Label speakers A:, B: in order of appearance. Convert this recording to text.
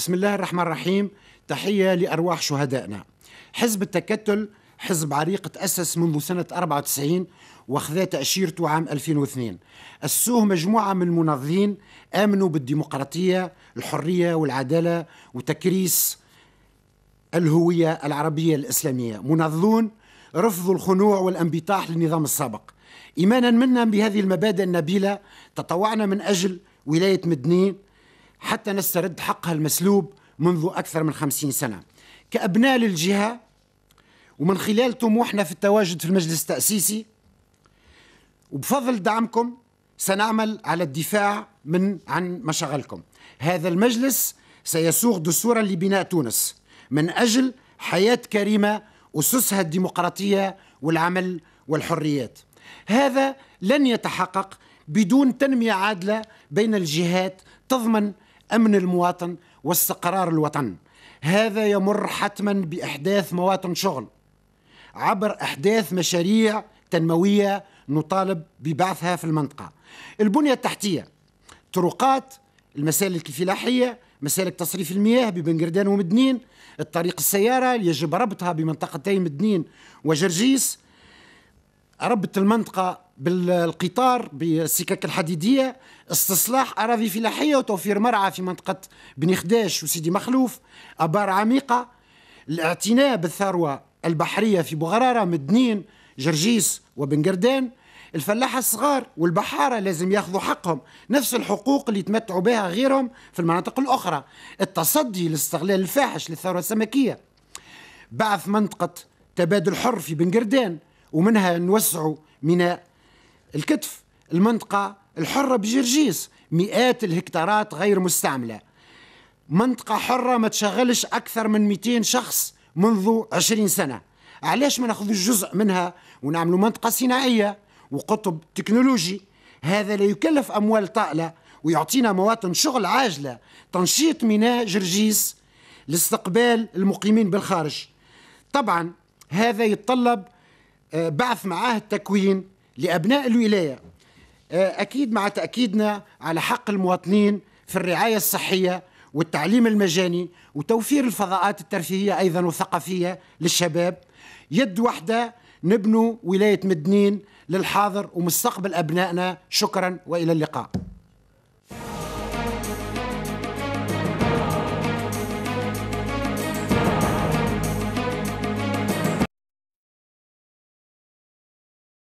A: بسم الله الرحمن الرحيم تحية لأرواح شهدائنا حزب التكتل حزب عريق تأسس منذ سنة 94 واخذ تأشيرته عام 2002 أسسوه مجموعة من المنظمين آمنوا بالديمقراطية الحرية والعدالة وتكريس الهوية العربية الإسلامية منظرون رفضوا الخنوع والانبطاح للنظام السابق إيمانا منا بهذه المبادئ النبيلة تطوعنا من أجل ولاية مدنين حتى نسترد حقها المسلوب منذ أكثر من خمسين سنة كأبناء للجهة ومن خلال طموحنا في التواجد في المجلس التأسيسي وبفضل دعمكم سنعمل على الدفاع من عن مشاغلكم هذا المجلس سيسوغ دستورا لبناء تونس من أجل حياة كريمة أسسها الديمقراطية والعمل والحريات هذا لن يتحقق بدون تنمية عادلة بين الجهات تضمن أمن المواطن واستقرار الوطن هذا يمر حتما بإحداث مواطن شغل عبر إحداث مشاريع تنموية نطالب ببعثها في المنطقة البنية التحتية طرقات المسالك الفلاحية مسالك تصريف المياه ببنجردان ومدنين الطريق السيارة اللي يجب ربطها بمنطقتي مدنين وجرجيس ربط المنطقة بالقطار بالسكك الحديدية استصلاح أراضي فلاحية وتوفير مرعى في منطقة بني خداش وسيدي مخلوف أبار عميقة الاعتناء بالثروة البحرية في بغرارة مدنين جرجيس وبن قردان الفلاحة الصغار والبحارة لازم ياخذوا حقهم نفس الحقوق اللي يتمتعوا بها غيرهم في المناطق الأخرى التصدي للاستغلال الفاحش للثروة السمكية بعث منطقة تبادل حر في بن قردان ومنها نوسعوا ميناء الكتف المنطقة الحرة بجرجيس مئات الهكتارات غير مستعملة منطقة حرة ما تشغلش أكثر من 200 شخص منذ 20 سنة علاش ما ناخذ جزء منها ونعملوا منطقة صناعية وقطب تكنولوجي هذا لا يكلف أموال طائلة ويعطينا مواطن شغل عاجلة تنشيط ميناء جرجيس لاستقبال المقيمين بالخارج طبعا هذا يتطلب آه، بعث معاه التكوين لأبناء الولاية آه، أكيد مع تأكيدنا على حق المواطنين في الرعاية الصحية والتعليم المجاني وتوفير الفضاءات الترفيهية أيضا والثقافية للشباب يد واحدة نبنو ولاية مدنين للحاضر ومستقبل أبنائنا شكرا وإلى اللقاء